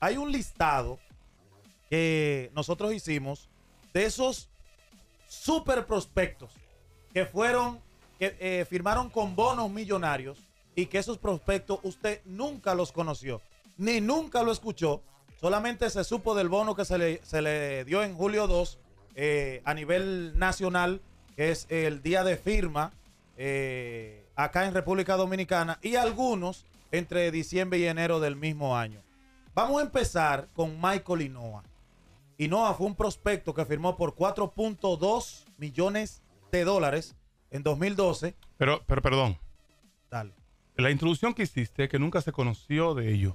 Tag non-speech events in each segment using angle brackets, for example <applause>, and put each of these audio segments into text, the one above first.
hay un listado que nosotros hicimos de esos super prospectos que fueron, que eh, firmaron con bonos millonarios y que esos prospectos usted nunca los conoció, ni nunca lo escuchó, solamente se supo del bono que se le, se le dio en julio 2 eh, a nivel nacional, que es el día de firma eh, acá en República Dominicana, y algunos entre diciembre y enero del mismo año. Vamos a empezar con Michael Inoa. Inoa fue un prospecto que firmó por 4.2 millones de dólares en 2012. Pero, pero perdón. Tal. La introducción que hiciste, que nunca se conoció de ello.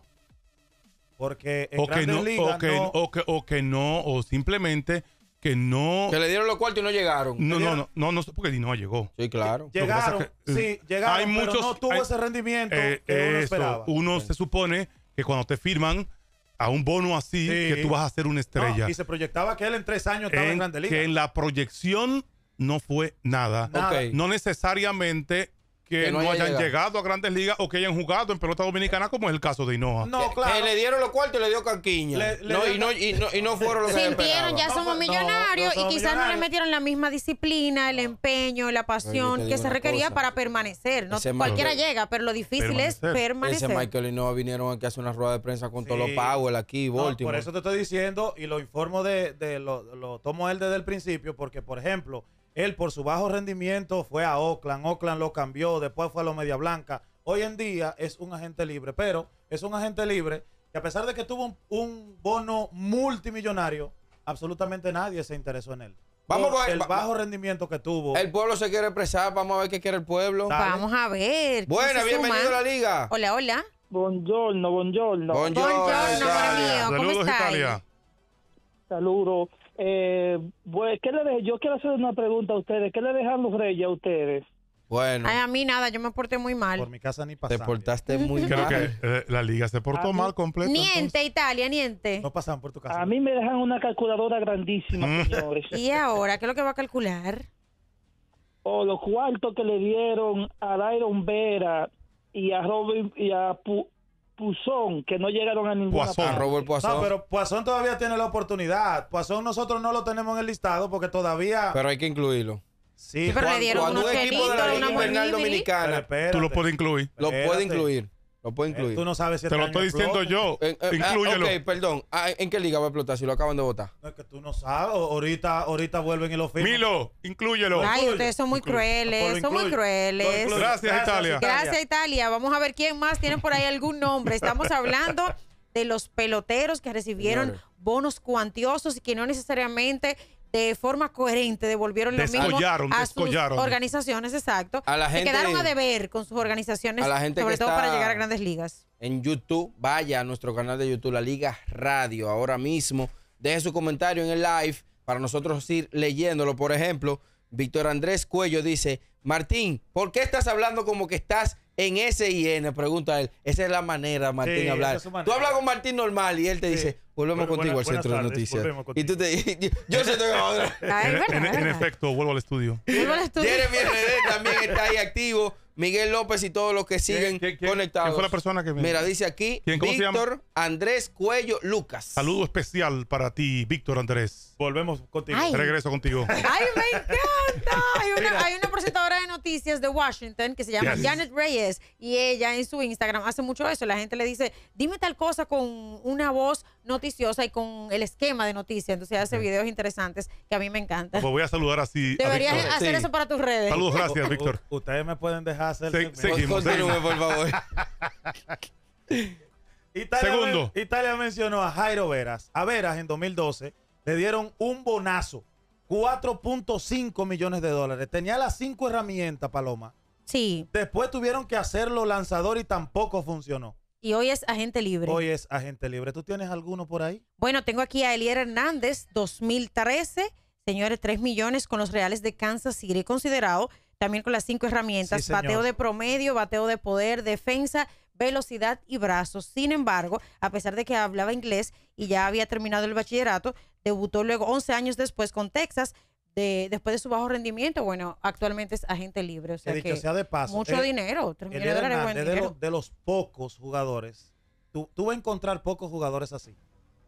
Porque o que no, o, que, no... O, que, no, o simplemente que no. Que le dieron los cuartos y no llegaron. No, no, no, no, no, porque Dinoa llegó. Sí, claro. Llegaron, sí, eh, llegaron. Hay no tuvo ese rendimiento eh, que uno esperaba. Uno se supone que cuando te firman a un bono así que tú vas a ser una estrella. y se proyectaba que él en tres años estaba en, Grande Que en la proyección no fue nada. No necesariamente que, no, hayan llegado. a grandes ligas o que hayan jugado en pelota dominicana, como es el caso de Hinoa. No, claro. le dieron los cuartos y le dio canquiña. y, no, y, no, y, no, fueron los Sintieron, ya somos millonarios y quizás no le metieron la misma disciplina, el empeño, la pasión que se requería para permanecer. No cualquiera llega, pero lo difícil es permanecer. Ese Michael y vinieron aquí a hacer una rueda de prensa con todos los Powell aquí, Baltimore. por eso te estoy diciendo y lo informo de, lo, lo tomo él desde el principio, porque, por ejemplo, él por su bajo rendimiento fue a Oakland, Oakland lo cambió, después fue a los Media Blanca. Hoy en día es un agente libre, pero es un agente libre que a pesar de que tuvo un, bono multimillonario, absolutamente nadie se interesó en él. Vamos a ver, el bajo rendimiento que tuvo. El pueblo se quiere expresar, vamos a ver qué quiere el pueblo. Vamos a ver. bueno bienvenido a la liga. Hola, hola. Buongiorno, buongiorno. Italia. Saludos, Italia. Saludos. Eh, ¿qué le yo quiero hacer una pregunta a ustedes. ¿Qué le dejan los reyes a ustedes? Bueno. Ay, a mí nada, yo me porté muy mal. Por mi casa ni pasar. Te portaste muy mal. Creo que eh, la liga se portó mal completamente. Niente, Italia, niente. No pasan por tu casa. A mí me dejan una calculadora grandísima, mm. señores. <laughs> ¿Y ahora qué es lo que va a calcular? O los cuartos que le dieron a Dairon Vera y a Robin y a, Pu Puzón, que no llegaron a ninguna Poisson, parte. No, pero Poisson todavía tiene la oportunidad. Poisson nosotros no lo tenemos en el listado porque todavía... Pero hay que incluirlo. Sí, pero cuando, le dieron cuando un equipo de la Liga Dominicana. tú lo puedes incluir. Lo puede incluir. Lo puedo eh, incluir. Tú no sabes si Te lo estoy diciendo yo. Eh, ah, inclúyelo. ok, perdón. Ah, ¿En qué liga va a explotar si lo acaban de votar? No, es que tú no sabes. Ahorita, ahorita vuelven en el firman. Milo, inclúyelo. Ay, ustedes son muy crueles. Son muy crueles. Gracias, Gracias, Italia. Gracias, Italia. Vamos a ver quién más tiene por ahí algún nombre. Estamos hablando de los peloteros que recibieron bonos cuantiosos y que no necesariamente de forma coherente devolvieron lo mismo a sus organizaciones, exacto. A la gente, se quedaron a deber con sus organizaciones, la gente sobre todo para llegar a grandes ligas. En YouTube, vaya a nuestro canal de YouTube, La Liga Radio, ahora mismo. Deje su comentario en el live para nosotros ir leyéndolo. Por ejemplo, Víctor Andrés Cuello dice, Martín, ¿por qué estás hablando como que estás en SIN? Pregunta él. Esa es la manera, Martín, hablar. Tú hablas con Martín normal y él te dice, Volvemos contigo al centro de noticias. Y tú te, <laughs> yo, se <laughs> en, efecto, vuelvo al estudio. Vuelvo al estudio. Jeremy <laughs> también está ahí activo. Miguel López y todos los que siguen conectados. persona que Mira, dice aquí Víctor Andrés Cuello Lucas. Saludo especial para ti, Víctor Andrés. Volvemos contigo. Regreso contigo. ¡Ay, me encanta! Hay una, presentadora de noticias de Washington que se llama Janet Reyes y ella en su Instagram hace mucho eso. La gente le dice, dime tal cosa con una voz noticiosa y con el esquema de noticias. Entonces hace videos interesantes que a mí me encanta Pues voy a saludar así. Deberías hacer eso para tus redes. Saludos, gracias, Víctor. Ustedes me pueden dejar hacer. <laughs> Segundo. Italia mencionó a Jairo Veras. A Veras en 2012 le dieron un bonazo. 4.5 millones de dólares. Tenía las cinco herramientas, Paloma. Sí. Después tuvieron que hacerlo lanzador y tampoco funcionó. Y hoy es agente libre. Hoy es agente libre. ¿Tú tienes alguno por ahí? Bueno, tengo aquí a Elier Hernández, 2013. Señores, tres millones con los Reales de Kansas City, considerado también con las cinco herramientas, bateo de promedio, bateo de poder, defensa, velocidad y brazos. Sin embargo, a pesar de que hablaba inglés y ya había terminado el bachillerato, debutó luego 11 años después con Texas, después de su bajo rendimiento, bueno, actualmente es agente libre. O sea, que mucho dinero, de los, pocos jugadores, tú, vas a encontrar pocos jugadores así,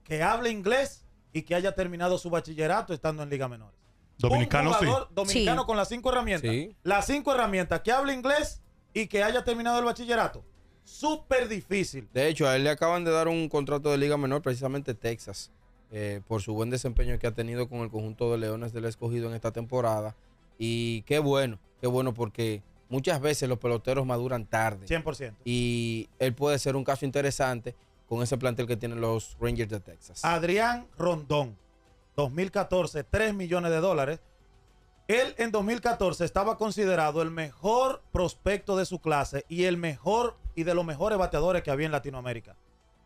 que hable inglés y que haya terminado su bachillerato estando en Liga Menores. Dominicano, sí. Dominicano con las cinco herramientas. Las cinco herramientas, que hable inglés y que haya terminado el bachillerato. Súper difícil. De hecho, a él le acaban de dar un contrato de Liga Menor, precisamente Texas. Eh, por su buen desempeño que ha tenido con el conjunto de Leones del Escogido en esta temporada. Y qué bueno, qué bueno porque muchas veces los peloteros maduran tarde. 100%. Y él puede ser un caso interesante con ese plantel que tienen los Rangers de Texas. Adrián Rondón, 2014, 3 millones de dólares. Él en 2014 estaba considerado el mejor prospecto de su clase y el mejor y de los mejores bateadores que había en Latinoamérica.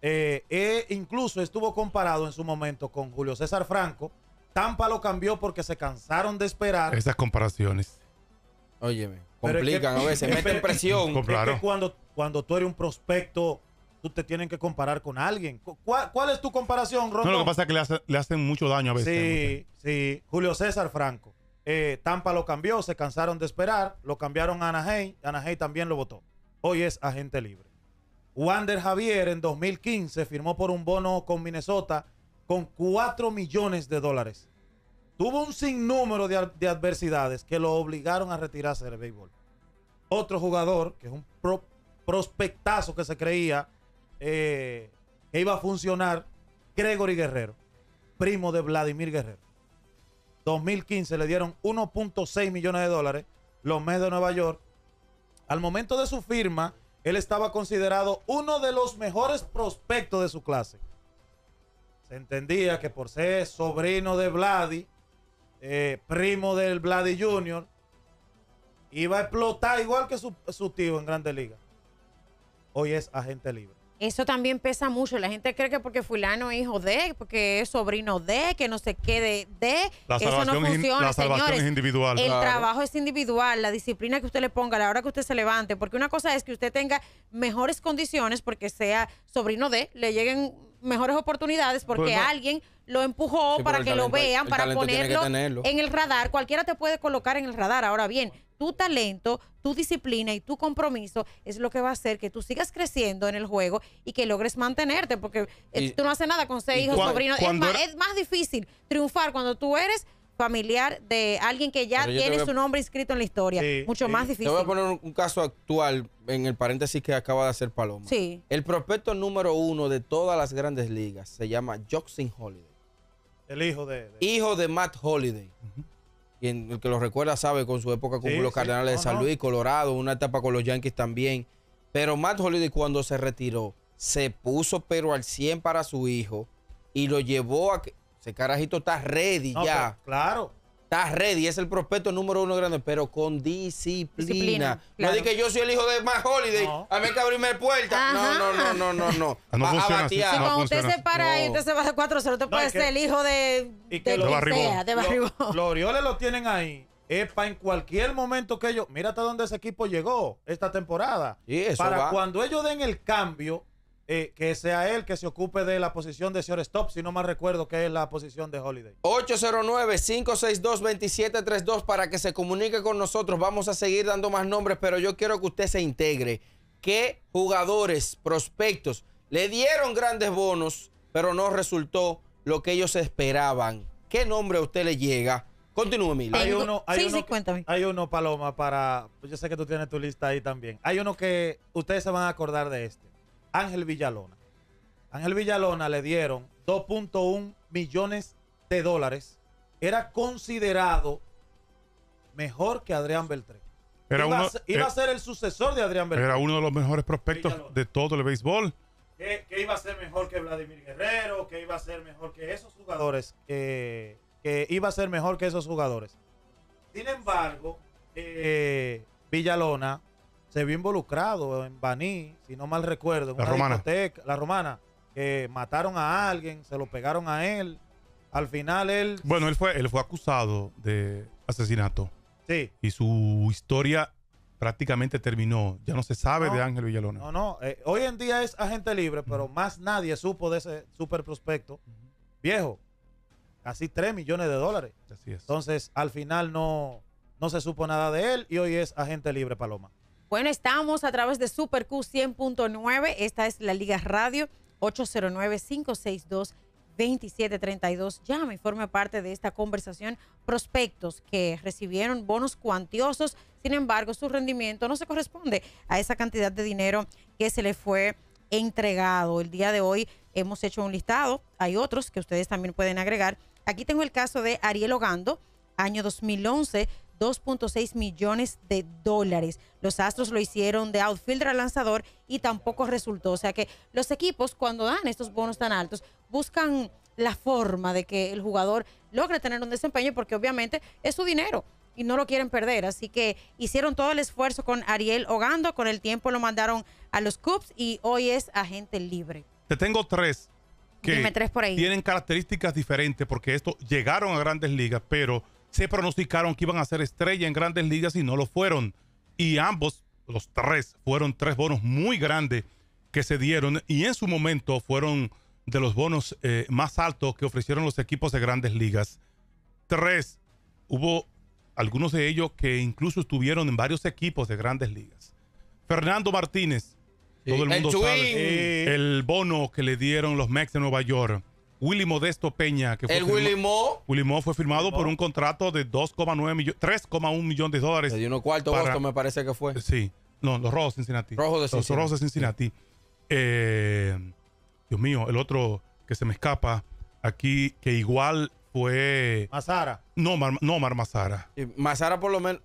Eh, eh, incluso estuvo comparado en su momento con Julio César Franco. Tampa lo cambió porque se cansaron de esperar. Esas comparaciones. Óyeme, complican a veces, <laughs> meten presión. cuando, cuando tú eres un prospecto, tú te tienen que comparar con alguien. ¿Cuál, es tu comparación, Rondo? No, lo que pasa es que le, hacen mucho daño a veces. Sí, sí. Julio César Franco. Eh, Tampa lo cambió, se cansaron de esperar, lo cambiaron a Anaheim, Anaheim también lo votó. Hoy es agente libre. Wander Javier en 2015 firmó por un bono con Minnesota con 4 millones de dólares. Tuvo un sinnúmero de, adversidades que lo obligaron a retirarse del béisbol. Otro jugador, que es un prospectazo que se creía eh, que iba a funcionar, Gregory Guerrero, primo de Vladimir Guerrero. 2015 le dieron 1.6 millones de dólares los meses de Nueva York. Al momento de su firma, él estaba considerado uno de los mejores prospectos de su clase. Se entendía que por ser sobrino de Vladi, eh, primo del Vladi Jr., iba a explotar igual que su, su tío en Grande Liga. Hoy es agente libre. Eso también pesa mucho. La gente cree que porque fulano es hijo de, porque es sobrino de, que no se quede de. eso no funciona, la salvación es individual. El trabajo es individual, la disciplina que usted le ponga, la hora que usted se levante. Porque una cosa es que usted tenga mejores condiciones porque sea sobrino de, le lleguen mejores oportunidades porque pues alguien lo empujó para que lo vean, para ponerlo en el radar. Cualquiera te puede colocar en el radar. Ahora bien, tu talento, tu disciplina y tu compromiso es lo que va a hacer que tú sigas creciendo en el juego y que logres mantenerte, porque tú no haces nada con seis hijos, sobrinos. Er- es más difícil triunfar cuando tú eres familiar de alguien que ya tiene su nombre inscrito en la historia. Mucho más difícil. Te voy a poner un, caso actual en el paréntesis que acaba de hacer Paloma. Sí. El prospecto número uno de todas las grandes ligas se llama Joxin Holiday. El hijo de, Hijo de Matt Holiday. Quien, el que lo recuerda sabe con su época con los Cardenales de San Luis, Colorado, una etapa con los Yankees también. Pero Matt Holiday cuando se retiró, se puso pero al 100 para su hijo y lo llevó a... Ese carajito está ready ya. claro. Está ready, es el prospecto número uno grande, pero con disciplina. No dice que yo soy el hijo de Max Holiday, a mí hay que abrirme puerta. No, no, no, no, no, no. Ah, funciona, a sí, no cuando usted se para y usted se va de 4-0, te puede ser el hijo de, y que lo, que sea, Los lo Orioles lo tienen ahí. Es para en cualquier momento que ellos. Mira hasta dónde ese equipo llegó esta temporada. eso para cuando ellos den el cambio, eh, que sea él que se ocupe de la posición de señor Stop, si no mal recuerdo que es la posición de Holiday. 809-562-2732 para que se comunique con nosotros. Vamos a seguir dando más nombres, pero yo quiero que usted se integre. ¿Qué jugadores, prospectos, le dieron grandes bonos, pero no resultó lo que ellos esperaban? ¿Qué nombre a usted le llega? Continúe, Mila. uno, sí, sí, cuéntame. hay uno, Paloma, para... Pues yo sé que tú tienes tu lista ahí también. Hay uno que ustedes se van a acordar de este. Ángel Villalona. Ángel Villalona le dieron 2.1 millones de dólares. Era considerado mejor que Adrián Beltré. Era iba, uno, eh, a, ser el sucesor de Adrián Beltré. Era uno de los mejores prospectos de todo el béisbol. Que, iba a ser mejor que Vladimir Guerrero, que iba a ser mejor que esos jugadores, que, iba a ser mejor que esos jugadores. Sin embargo, eh, Villalona se vio involucrado en Baní, si no mal recuerdo, en la una romana. la romana, que mataron a alguien, se lo pegaron a él. Al final él. Bueno, él fue, él fue acusado de asesinato. Sí. Y su historia prácticamente terminó. Ya no se sabe de Ángel Villalona. No, no. Eh, hoy en día es agente libre, pero más nadie supo de ese super prospecto. Viejo, casi 3 millones de dólares. Así es. Entonces, al final no, no se supo nada de él y hoy es agente libre, Paloma. Bueno, estamos a través de Super Q 100.9. Esta es la Liga Radio 809-562-2732. Llame y forme parte de esta conversación. Prospectos que recibieron bonos cuantiosos, sin embargo, su rendimiento no se corresponde a esa cantidad de dinero que se le fue entregado. El día de hoy hemos hecho un listado. Hay otros que ustedes también pueden agregar. Aquí tengo el caso de Ariel Ogando, año 2011 2.6 millones de dólares. Los Astros lo hicieron de outfielder al lanzador y tampoco resultó. O sea que los equipos cuando dan estos bonos tan altos buscan la forma de que el jugador logre tener un desempeño porque obviamente es su dinero y no lo quieren perder. Así que hicieron todo el esfuerzo con Ariel Ogando, con el tiempo lo mandaron a los Cubs y hoy es agente libre. Te tengo tres que tienen características diferentes porque estos llegaron a grandes ligas, pero se pronosticaron que iban a ser estrella en grandes ligas y no lo fueron. Y ambos, los tres, fueron tres bonos muy grandes que se dieron y en su momento fueron de los bonos eh, más altos que ofrecieron los equipos de grandes ligas. Tres, hubo algunos de ellos que incluso estuvieron en varios equipos de grandes ligas. Fernando Martínez, todo el mundo sabe el bono que le dieron los Mets de Nueva York. Willy Modesto Peña. Que fue el Willy Mo. Willy Mo fue firmado por un contrato de 2,9 millones, 3,1 millones de dólares. De uno cuarto, me parece que fue. Sí. No, los Rojos de Cincinnati. Los Rojos de Cincinnati. Eh, Dios mío, el otro que se me escapa aquí, que igual fue... Mazara. No, Mar, no Mazara. Mazara por lo menos...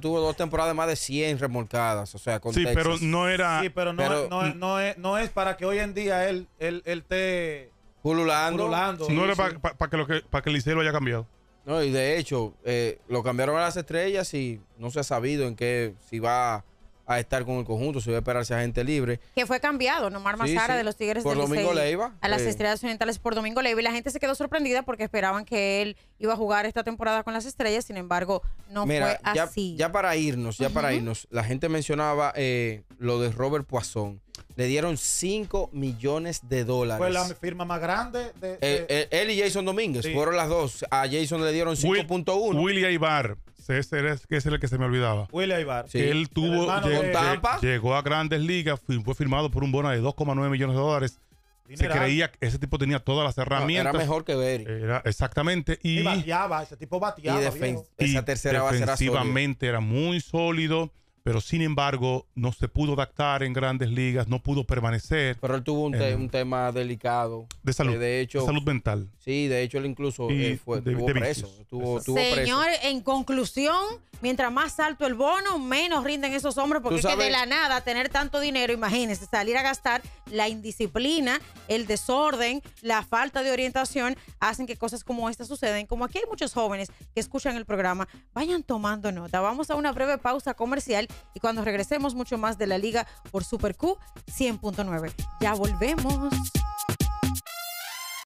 tuvo dos temporadas más de 100 remolcadas, o sea, con Sí, pero no era... Sí, pero no, es, para que hoy en día él, él, él te Pululando. no era para que, el liceo haya cambiado. No, y de hecho, eh, lo cambiaron a las estrellas y no se ha sabido en qué, si va a estar con el conjunto, si va a esperarse a gente libre. Que fue cambiado, Nomar Mazara de los Tigres por del Domingo A las estrellas orientales por Domingo Leiva. Y la gente se quedó sorprendida porque esperaban que él iba a jugar esta temporada con las estrellas, sin embargo, no fue ya, así. Ya para irnos, ya para irnos, la gente mencionaba eh, lo de Robert Poisson. Le dieron 5 millones de dólares. Fue la firma más grande de. Eh, eh, él y Jason Domínguez fueron las dos. A Jason le dieron 5.1. Willy Aibar, que es el que se me olvidaba. Willy Aibar Él tuvo. Llegó a grandes ligas, fue firmado por un bono de 2,9 millones de dólares. Se creía que ese tipo tenía todas las herramientas. era mejor que Berry. exactamente. Y, bateaba, ese tipo bateaba. Y, tercera base era Defensivamente era muy sólido pero sin embargo no se pudo adaptar en grandes ligas, no pudo permanecer. Pero él tuvo un, tema delicado. De salud. Eh, de hecho, salud mental. Sí, de hecho él incluso eh, fue, de, estuvo, Señor, en conclusión, mientras más alto el bono, menos rinden esos hombres, porque es que de la nada tener tanto dinero, imagínense, salir a gastar la indisciplina, el desorden, la falta de orientación hacen que cosas como esta sucedan. Como aquí hay muchos jóvenes que escuchan el programa, vayan tomando nota. Vamos a una breve pausa comercial y cuando regresemos mucho más de la liga por Super Q 100.9. Ya volvemos.